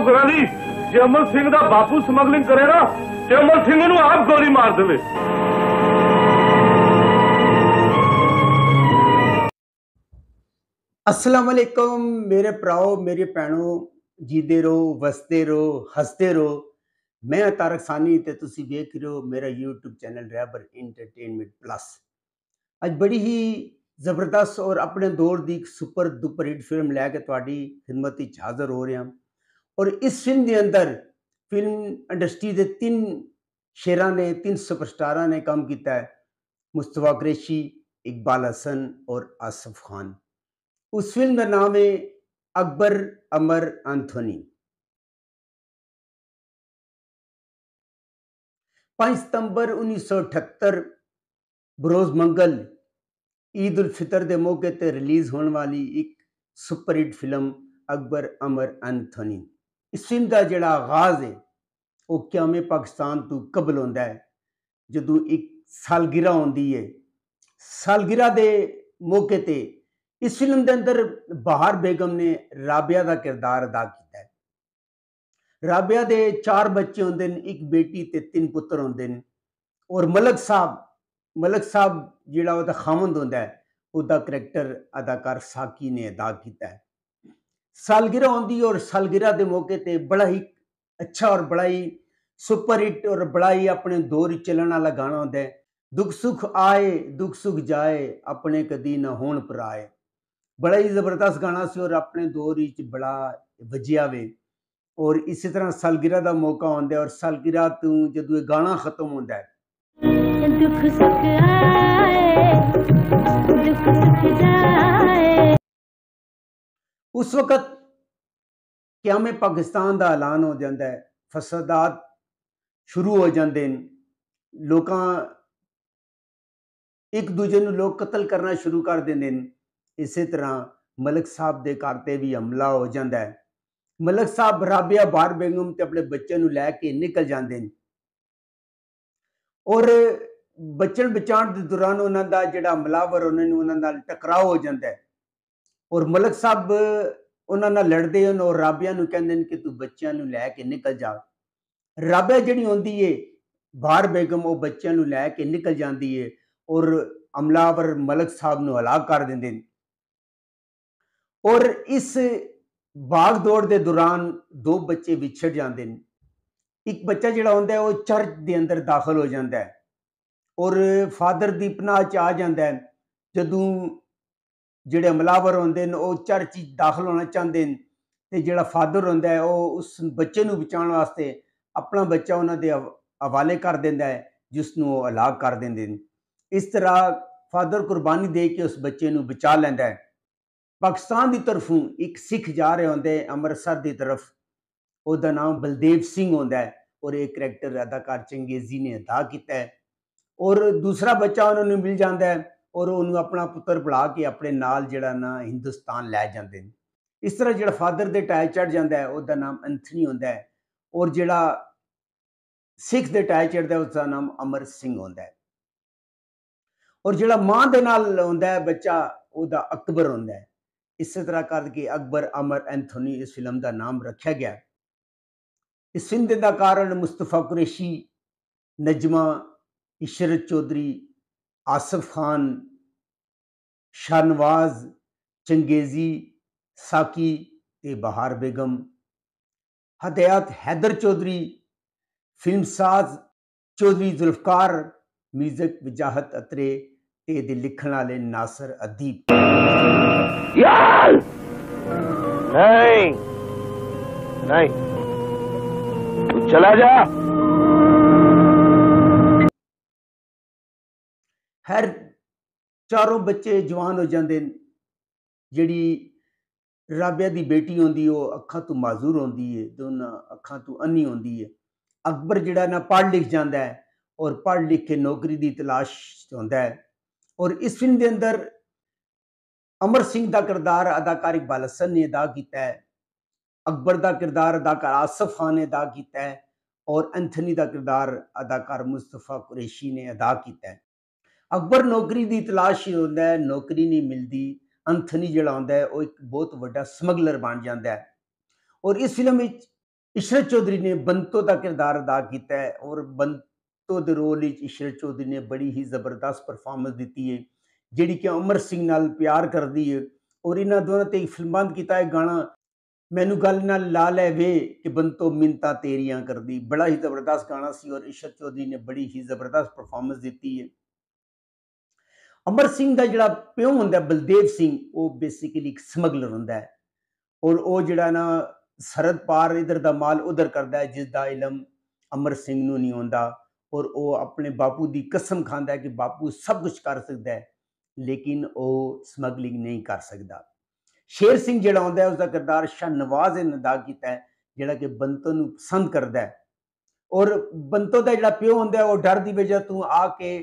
ਆਓ ਗਰਾਲੀ ਜੇ ਅਮਰ ਸਿੰਘ ਦਾ ਬਾਪੂ ਸਮਗਲਿੰਗ ਕਰੇ ਨਾ ਤੇ ਅਮਰ ਸਿੰਘ ਨੂੰ ਆਪ ਗੋਲੀ ਮਾਰ ਦੇਵੇ ਅਸਲਾਮ ਅਲੈਕਮ ਮੇਰੇ ਭਰਾਓ ਮੇਰੇ ਭੈਣੋ ਜੀਦੇ ਰਹੋ ਵਸਦੇ ਰਹੋ ਹੱਸਦੇ ਰਹੋ ਮੈਂ ਤਾਰਕ ਸਾਨੀ ਤੇ ਤੁਸੀਂ ਵੇਖ ਰਹੇ ਹੋ ਮੇਰਾ YouTube ਚੈਨਲ ਰੈਬਰ ਐਂਟਰਟੇਨਮੈਂਟ ਪਲੱਸ ਅੱਜ ਬੜੀ ਹੀ ਜ਼ਬਰਦਸਤ ਔਰ ਆਪਣੇ ਦੌਰ ਦੀ ਇੱਕ ਸੁਪਰ ਡੁਪਰ ਹਿੱਟ ਫਿਲਮ ਲੈ ਕੇ ਤੁਹਾਡੀ ਖਿਦਮਤ ਵਿੱਚ ਹਾਜ਼ਰ ਹੋ ਰਿਹਾ ਹਾਂ اور اس فلم دے اندر فلم انڈسٹری دے تین شیران نے تین سپرسٹار نے کام کیتا ہے مصطفیٰ قریشی اقبال حسن اور آصف خان اس فلم کا نام ہے اکبر امر انتھونی پانچ ستمبر انیس سو اٹھتر بروز منگل عید الفطر دے موقع تے ریلیز ہونے والی ایک ہٹ فلم اکبر امر انتھونی جڑا آغاز ہے وہ کیا پاکستان تو قبل ہوندا ہے ایک سالگرہ ہوندی ہے سالگرہ دے موقع تے اس فلم دے اندر بہار بیگم نے رابعہ دا کردار ادا کیتا ہے رابعہ دے چار بچے ہوندے ہیں ایک بیٹی تے تین پتر ہیں اور ملک صاحب ملک صاحب خامند ہوتا ہے او دا کریکٹر اداکار ساکی نے ادا کیتا ہے ਸਾਲਗਿਰਾ ਆਉਂਦੀ ਔਰ ਸਾਲਗਿਰਾ ਦੇ ਮੌਕੇ ਤੇ ਬੜਾ ਹੀ ਅੱਛਾ ਔਰ ਬੜਾ ਹੀ ਸੁਪਰ ਹਿੱਟ ਔਰ ਬੜਾ ਹੀ ਆਪਣੇ ਦੌਰ ਚੱਲਣ ਵਾਲਾ ਗਾਣਾ ਹੁੰਦਾ ਹੈ ਦੁੱਖ ਸੁਖ ਆਏ ਦੁੱਖ ਸੁਖ ਜਾਏ ਆਪਣੇ ਕਦੀ ਨਾ ਹੋਣ ਪਰ ਆਏ ਬੜਾ ਹੀ ਜ਼ਬਰਦਸਤ ਗਾਣਾ ਸੀ ਔਰ ਆਪਣੇ ਦੌਰ ਵਿੱਚ ਬੜਾ ਵਜਿਆ ਵੇ ਔਰ ਇਸੇ ਤਰ੍ਹਾਂ ਸਾਲਗਿਰਾ ਦਾ ਮੌਕਾ ਆਉਂਦਾ ਔਰ ਸਾਲਗਿਰਾ ਤੋਂ ਜਦੋਂ ਇਹ ਗਾਣਾ ਖਤਮ ਹੁੰਦਾ ਹੈ ਦੁੱਖ ਸੁਖ ਆਏ ਦੁੱਖ ਸੁਖ ਜਾਏ ਉਸ ਵਕਤ ਕਿਆਮੇ ਪਾਕਿਸਤਾਨ ਦਾ ਐਲਾਨ ਹੋ ਜਾਂਦਾ ਹੈ ਫਸਦਾਤ ਸ਼ੁਰੂ ਹੋ ਜਾਂਦੇ ਨੇ ਲੋਕਾਂ ਇੱਕ ਦੂਜੇ ਨੂੰ ਲੋਕ ਕਤਲ ਕਰਨਾ ਸ਼ੁਰੂ ਕਰ ਦਿੰਦੇ ਨੇ ਇਸੇ ਤਰ੍ਹਾਂ ਮਲਕ ਸਾਹਿਬ ਦੇ ਘਰ ਤੇ ਵੀ ਹਮਲਾ ਹੋ ਜਾਂਦਾ ਹੈ ਮਲਕ ਸਾਹਿਬ ਰਾਬਿਆ ਬਾਰ ਬੇਗਮ ਤੇ ਆਪਣੇ ਬੱਚੇ ਨੂੰ ਲੈ ਕੇ ਨਿਕਲ ਜਾਂਦੇ ਨੇ ਔਰ ਬਚਣ ਬਚਾਣ ਦੇ ਦੌਰਾਨ ਉਹਨਾਂ ਦਾ ਜਿਹੜਾ ਮਲਾਵਰ ਉਹਨਾਂ ਨੂੰ ਉਹਨਾਂ ਨਾਲ ਟਕਰਾਅ ਹੋ ਜਾਂਦਾ ਹੈ ਔਰ ਮਲਕ ਸਾਹਿਬ ਉਹਨਾਂ ਨਾਲ ਲੜਦੇ ਹਨ ਔਰ ਰਾਬਿਆ ਨੂੰ ਕਹਿੰਦੇ ਨੇ ਕਿ ਤੂੰ ਬੱਚਿਆਂ ਨੂੰ ਲੈ ਕੇ ਨਿਕਲ ਜਾ ਰਾਬਿਆ ਜਿਹੜੀ ਹੁੰਦੀ ਏ ਬਾਹਰ ਬੇਗਮ ਉਹ ਬੱਚਿਆਂ ਨੂੰ ਲੈ ਕੇ ਨਿਕਲ ਜਾਂਦੀ ਏ ਔਰ ਅਮਲਾਵਰ ਮਲਕ ਸਾਹਿਬ ਨੂੰ ਹਲਾਕ ਕਰ ਦਿੰਦੇ ਨੇ ਔਰ ਇਸ ਬਾਗ ਦੌੜ ਦੇ ਦੌਰਾਨ ਦੋ ਬੱਚੇ ਵਿਛੜ ਜਾਂਦੇ ਨੇ ਇੱਕ ਬੱਚਾ ਜਿਹੜਾ ਹੁੰਦਾ ਹੈ ਉਹ ਚਰਚ ਦੇ ਅੰਦਰ ਦਾਖਲ ਹੋ ਜਾਂਦਾ ਹੈ ਔਰ ਫਾਦਰ ਦੀਪਨਾਚ ਚ ਆ ਜਾਂਦਾ ਹੈ ਜਦੋਂ جڑے ہملاور ہوں چرچی داخل ہونا چاہتے ہیں تو جہاں فادر ہوں وہ اس بچے بچاؤ واسطے اپنا بچہ انہوں کے حوالے کر دینا ہے جسوں کر دیں اس طرح فادر قربانی دے کے اس بچے بچا لینا ہے پاکستان دی طرفوں ایک سکھ جا رہے ہوں امرتسر دی طرف اس دا نام بلدیو سنگھ ہوندا ہے اور ایک کریکٹر اداکار چنگیزی نے ادا کیتا ہے اور دوسرا بچہ انہوں نے مل ہے اور انہوں اپنا پتر بلا کے اپنے نال جا ہندوستان لے جاتے اس طرح جا فادر ٹائل چڑھ جاتا ہے اس کا نام اینتنی آدھا ہے اور جا سکھ د اس کا نام امر سنگھ آ بچہ وہ اکبر آدھا ہے اسی طرح کر کے اکبر امر اینتنی اس فلم کا نام رکھا گیا کارن مستفا قریشی نجماں عشرت چودھری ਆਸਫ ਖਾਨ ਸ਼ਾਨਵਾਜ਼ ਚੰਗੇਜ਼ੀ ਸਾਕੀ ਤੇ ਬਹਾਰ ਬੇਗਮ ਹਦਾਇਤ ਹੈਦਰ ਚੌਧਰੀ ਫਿਲਮ ਸਾਜ਼ ਚੌਧਰੀ ਜ਼ੁਲਫਕਾਰ ਮਿਊਜ਼ਿਕ ਵਜਾਹਤ ਅਤਰੇ ਤੇ ਦੇ ਲਿਖਣ ਵਾਲੇ ਨਾਸਰ ਅਦੀਬ ਯਾਰ ਨਹੀਂ ਨਹੀਂ ਤੂੰ ਚਲਾ ਜਾ ہر چاروں بچے جوان ہو ہیں جڑی رابعہ دی بیٹی ہوندی ہے اکھاں تو معذور ہوندی ہے دونوں تو انی ہوندی ہے اکبر نہ پڑھ لکھ جاندہ ہے اور پڑھ لکھ کے نوکری دی تلاش آتا ہے اور اس فلم دے اندر امر سنگھ دا کردار اداکار اقبال حسن نے ادا کیتا ہے اکبر دا کردار اداکار آصف خان نے ادا کیتا ہے اور انتھنی دا کردار اداکار مصطفیٰ قریشی نے ادا کیتا ہے ਅਕਬਰ ਨੌਕਰੀ ਦੀ ਤਲਾਸ਼ ਹੀ ਹੁੰਦਾ ਹੈ ਨੌਕਰੀ ਨਹੀਂ ਮਿਲਦੀ ਅੰਥਨੀ ਜਿਹੜਾ ਹੁੰਦਾ ਹੈ ਉਹ ਇੱਕ ਬਹੁਤ ਵੱਡਾ ਸਮਗਲਰ ਬਣ ਜਾਂਦਾ ਹੈ ਔਰ ਇਸ ਫਿਲਮ ਵਿੱਚ ਇਸ਼ਰਤ ਚੌਧਰੀ ਨੇ ਬੰਤੋ ਦਾ ਕਿਰਦਾਰ ਅਦਾ ਕੀਤਾ ਹੈ ਔਰ ਬੰਤੋ ਦੇ ਰੋਲ ਵਿੱਚ ਇਸ਼ਰਤ ਚੌਧਰੀ ਨੇ ਬੜੀ ਹੀ ਜ਼ਬਰਦਸਤ ਪਰਫਾਰਮੈਂਸ ਦਿੱਤੀ ਹੈ ਜਿਹੜੀ ਕਿ ਅਮਰ ਸਿੰਘ ਨਾਲ ਪਿਆਰ ਕਰਦੀ ਹੈ ਔਰ ਇਹਨਾਂ ਦੋਨਾਂ ਤੇ ਇੱਕ ਫਿਲਮਬੰਦ ਕੀਤਾ ਹੈ ਗਾਣਾ ਮੈਨੂੰ ਗੱਲ ਨਾਲ ਲਾ ਲੈ ਵੇ ਕਿ ਬੰਤੋ ਮਿੰਤਾ ਤੇਰੀਆਂ ਕਰਦੀ ਬੜਾ ਹੀ ਜ਼ਬਰਦਸਤ ਗਾਣਾ ਸੀ ਔਰ ਇਸ਼ਰਤ ਚੌਧਰੀ ਨੇ ਬੜੀ ਹੀ ਜ਼ਬਰਦਸਤ ਪਰਫਾਰਮੈਂਸ ਦਿੱਤੀ ਹੈ ਅਮਰ ਸਿੰਘ ਦਾ ਜਿਹੜਾ ਪਿਓ ਹੁੰਦਾ ਬਲਦੇਵ ਸਿੰਘ ਉਹ ਬੇਸਿਕਲੀ ਇੱਕ ਸਮਗਲਰ ਹੁੰਦਾ ਹੈ ਔਰ ਉਹ ਜਿਹੜਾ ਨਾ ਸਰਦ ਪਾਰ ਇਧਰ ਦਾ ਮਾਲ ਉਧਰ ਕਰਦਾ ਜਿਸ ਦਾ ਇਲਮ ਅਮਰ ਸਿੰਘ ਨੂੰ ਨਹੀਂ ਹੁੰਦਾ ਔਰ ਉਹ ਆਪਣੇ ਬਾਪੂ ਦੀ ਕਸਮ ਖਾਂਦਾ ਹੈ ਕਿ ਬਾਪੂ ਸਭ ਕੁਝ ਕਰ ਸਕਦਾ ਹੈ ਲੇਕਿਨ ਉਹ ਸਮਗਲਿੰਗ ਨਹੀਂ ਕਰ ਸਕਦਾ ਸ਼ੇਰ ਸਿੰਘ ਜਿਹੜਾ ਹੁੰਦਾ ਉਸ ਦਾ ਕਿਰਦਾਰ ਸ਼ਾਹ ਨਵਾਜ਼ ਨੇ ਕੀਤਾ ਹੈ ਜਿਹੜਾ ਕਿ ਬੰਤੋ ਨੂੰ ਪਸੰਦ ਕਰਦਾ ਔਰ ਬੰਤੋ ਦਾ ਜਿਹੜਾ ਪਿਓ ਹੁੰਦਾ ਉਹ ਡਰ ਦੀ ਵਜ੍ਹਾ ਤੋਂ ਆ ਕੇ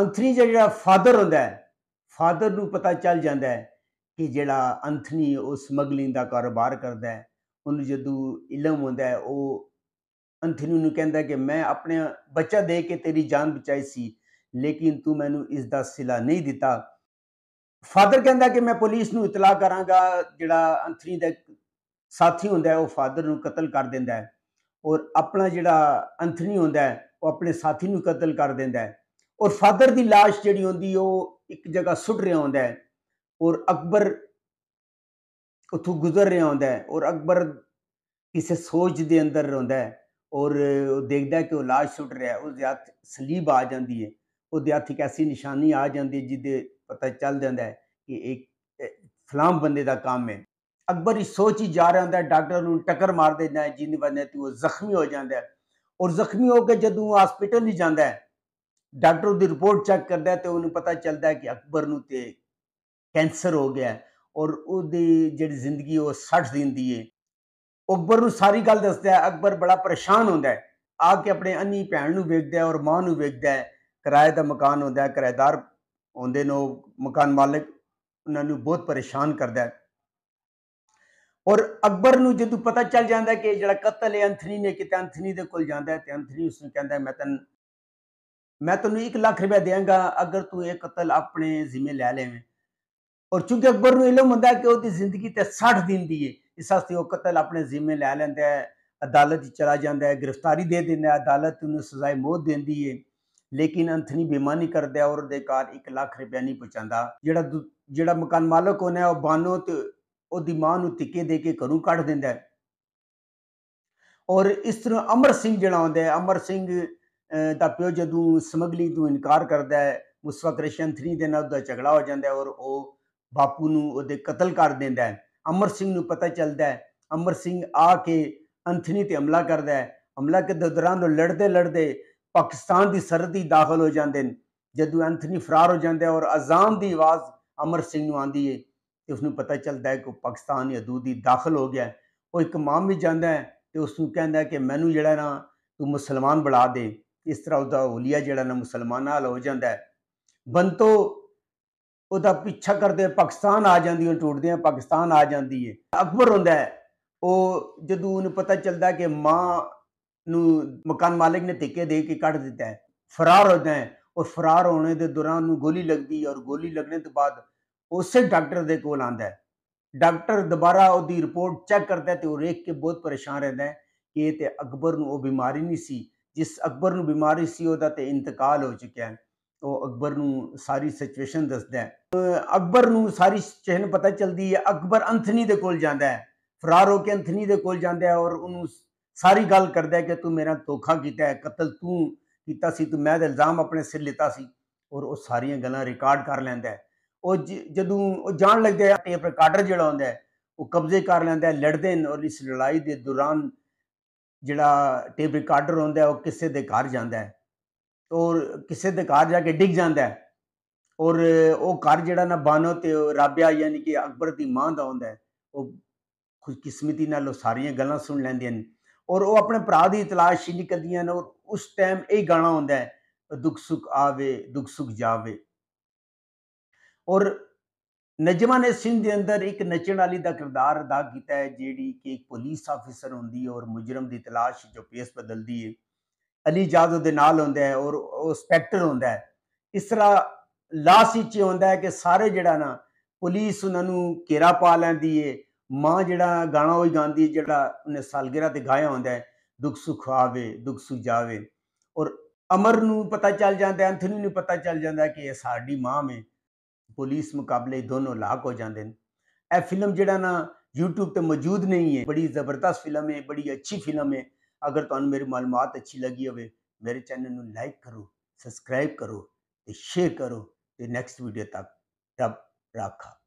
ਅੰਥਨੀ ਜਿਹੜਾ ਫਾਦਰ ਹੁੰਦਾ ਹੈ ਫਾਦਰ ਨੂੰ ਪਤਾ ਚੱਲ ਜਾਂਦਾ ਹੈ ਕਿ ਜਿਹੜਾ ਅੰਥਨੀ ਉਹ ਸਮਗਲਿੰਗ ਦਾ ਕਾਰੋਬਾਰ ਕਰਦਾ ਹੈ ਉਹਨੂੰ ਜਦੋਂ ਇਲਮ ਹੁੰਦਾ ਹੈ ਉਹ ਅੰਥਨੀ ਨੂੰ ਕਹਿੰਦਾ ਕਿ ਮੈਂ ਆਪਣੇ ਬੱਚਾ ਦੇ ਕੇ ਤੇਰੀ ਜਾਨ ਬਚਾਈ ਸੀ ਲੇਕਿਨ ਤੂੰ ਮੈਨੂੰ ਇਸ ਦਾ ਸਿਲਾ ਨਹੀਂ ਦਿੱਤਾ ਫਾਦਰ ਕਹਿੰਦਾ ਕਿ ਮੈਂ ਪੁਲਿਸ ਨੂੰ ਇਤਲਾਹ ਕਰਾਂਗਾ ਜਿਹੜਾ ਅੰਥਨੀ ਦਾ ਸਾਥੀ ਹੁੰਦਾ ਹੈ ਉਹ ਫਾਦਰ ਨੂੰ ਕਤਲ ਕਰ ਦਿੰਦਾ ਹੈ ਔਰ ਆਪਣਾ ਜਿਹੜਾ ਅੰਥਨੀ ਹੁੰਦਾ ਹੈ ਉਹ ਆਪਣੇ ਸਾਥੀ ਨੂੰ ਕਤਲ ਕਰ ਦਿੰਦਾ ਹੈ اور فادر دی لاش جڑی وہ ایک جگہ سٹ رہے ہوں ہے اور اکبر اتھو گزر رہا ہوں ہے اور اکبر کسے سوچ دے اندر ہے اور دیکھ ہے کہ وہ لاش سٹ رہا ہے اس سلیب آ دی ہے وہ ہاتھ ایک ایسی نشانی آ دی ہے دے پتہ چل جاتا ہے کہ ایک فلام بندے دا کام ہے اکبر اس سوچ ہی جا رہا ہوں ڈاکٹر انہوں ٹکر مار دہ تو زخمی ہو جان ہے اور زخمی ہو کے جدو ہسپٹل نہیں دے ہے ਡਾਕਟਰ ਉਹਦੀ ਰਿਪੋਰਟ ਚੈੱਕ ਕਰਦਾ ਹੈ ਤੇ ਉਹਨੂੰ ਪਤਾ ਚੱਲਦਾ ਹੈ ਕਿ ਅਕਬਰ ਨੂੰ ਤੇ ਕੈਂਸਰ ਹੋ ਗਿਆ ਔਰ ਉਹਦੀ ਜਿਹੜੀ ਜ਼ਿੰਦਗੀ ਉਹ 60 ਦਿਨ ਦੀ ਹੈ ਅਕਬਰ ਨੂੰ ਸਾਰੀ ਗੱਲ ਦੱਸਦਾ ਹੈ ਅਕਬਰ ਬੜਾ ਪਰੇਸ਼ਾਨ ਹੁੰਦਾ ਹੈ ਆ ਕੇ ਆਪਣੇ ਅੰਨੀ ਭੈਣ ਨੂੰ ਵੇਖਦਾ ਹੈ ਔਰ ਮਾਂ ਨੂੰ ਵੇਖਦਾ ਹੈ ਕਿਰਾਏ ਦਾ ਮਕਾਨ ਹੁੰਦਾ ਹੈ ਕਿਰਾਏਦਾਰ ਹੁੰਦੇ ਨੇ ਉਹ ਮਕਾਨ ਮਾਲਕ ਉਹਨਾਂ ਨੂੰ ਬਹੁਤ ਪਰੇਸ਼ਾਨ ਕਰਦਾ ਹੈ ਔਰ ਅਕਬਰ ਨੂੰ ਜਦੋਂ ਪਤਾ ਚੱਲ ਜਾਂਦਾ ਕਿ ਜਿਹੜਾ ਕਤਲ ਹੈ ਅੰਥਨੀ ਨੇ ਕੀਤਾ ਅੰਥਨੀ ਦੇ ਕੋਲ ਜਾਂਦਾ ਹੈ ਤੇ ਅੰਥਨੀ ਉਸ ਨੂੰ ਕਹਿੰਦਾ ਮੈਂ ਤੈਨੂੰ میں تنوں ایک لاکھ روپیہ دیاں گا اگر تو ایک قتل اپنے ذمہ لے لے میں اور چونکہ اکبر نے علم ہوندا کہ وہ دی زندگی تے 60 دن دیے اس واسطے وہ قتل اپنے ذمہ لے لیندا ہے عدالت چلا جاندا ہے گرفتاری دے دیندا ہے عدالت انہوں سزائے موت دیندی ہے لیکن انتھنی بیمانی کر دیا اور دے کار ایک لاکھ روپیہ نہیں پہنچاندا جڑا جڑا مکان مالک ہونا ہے وہ بانو تے وہ دی ماں تکے دے کے گھروں کٹ دیندا ہے اور اس طرح امر سنگھ جڑا ہوندا ہے امر سنگھ پیو جدو سمگلنگ کو انکار کرتا ہے مسفق رش اینتھنی دھگڑا ہو جاتا ہے اور وہ باپو قتل کر دینا امرسن پتا چلتا ہے امرسنگ آ کے اینتنی پہ حملہ کرد ہے حملہ کرتے دوران وہ لڑتے لڑتے پاکستان کی سرحد ہی داخل ہو جائیں جدو اینتھنی فرار ہو جاتا ہے اور اذام کی آواز امرسنگ آدھی ہے تو اس کو پتا چلتا ہے کہ وہ پاکستانی ادوی داخل ہو گیا وہ ایک مام بھی جانا ہے تو اس کو کہہ دوں جا تو مسلمان بلا دے اس طرح وہلییا جہاں نا مسلمان حال ہو جاتا ہے بنتوں وہ پیچھا کرتے پاکستان آ جٹدیا ہاں، پاکستان آ جاتی ہے اکبر ہوں وہ جد پتا چلتا کہ ماں نکان مالک نے ٹھیکے دے کے کٹ دتا ہے فرار ہوتا ہے اور فرار ہونے کے دوران گولی لگتی ہے اور گولی لگنے کے بعد اس ڈاکٹر دول آ ڈاکٹر دوبارہ وہی رپورٹ چیک کرتا ہے تو وہ ریک کے بہت پریشان رہتا ہے کہ اکبر وہ بیماری نہیں سی جس اکبر نو بیماری سی ہوتا تے انتقال ہو چکے ہیں تو اکبر نو ساری سچویشن دسد اکبر نو ساری چہن پتہ چل دی ہے اکبر انتھنی دے کول جاندہ ہے فرار ہو کے انتھنی دے کول جاندہ ہے اور انہوں ساری گل کر تو میرا توکھا کیتا ہے قتل کیتا سی تو میں الزام اپنے سر لیتا سی اور وہ ساری گلہ ریکارڈ کر لیندہ ہے اور جدو وہ جان لگتا ہے ریکارڈر ہوندہ ہے وہ قبضے کر لیندہ ہے لڑ دیں اور اس لڑائی دے دوران جڑا ٹےپ ریکارڈر ہوتا ہے وہ کسے گھر جا کسے دے گھر جا کے ڈگ جایا ہے اور وہ گھر جا بانو تو رابع یعنی کہ اکبر کی ماں کا ہوتا ہے وہ خوش قسمتی نال ساری گلو سن لینا اور وہ اپنے پرا کی تلاش ہی نکلدی اور اس ٹائم یہی گا ہوتا ہے دکھ سکھ آئے دکھ سکھ جا اور نجما نے سن کے اندر ایک نچن والی کا کردار ادا کیا ہے جی پولیس آفسر ہوں اور مجرم کی تلاش جو پیس بدلتی ہے علی جادو کے نال ہوں اور اسپیکٹر ہوتا ہے اس طرح لاس آ سارے جڑا نا پولیس انہوں نے گھیرا پا لینی ہے ماں جہاں گا گاؤں جا سالگا سے گایا ہوں دکھ سکھا دکھ سو جا اور امر نت چل جاتا ہے اینتنی نت چل جاتا ہے کہ ساڑی ماں میں پولیس مقابلے دونوں لاحق ہو جاندے ہیں اے فلم جڑا نا یوٹیوب تے موجود نہیں ہے بڑی زبردست فلم ہے بڑی اچھی فلم ہے اگر تو ان میری معلومات اچھی لگی ہوئے میرے چینل نو لائک کرو سسکرائب کرو شیئر کرو تو نیکسٹ ویڈیو تک رب رکھا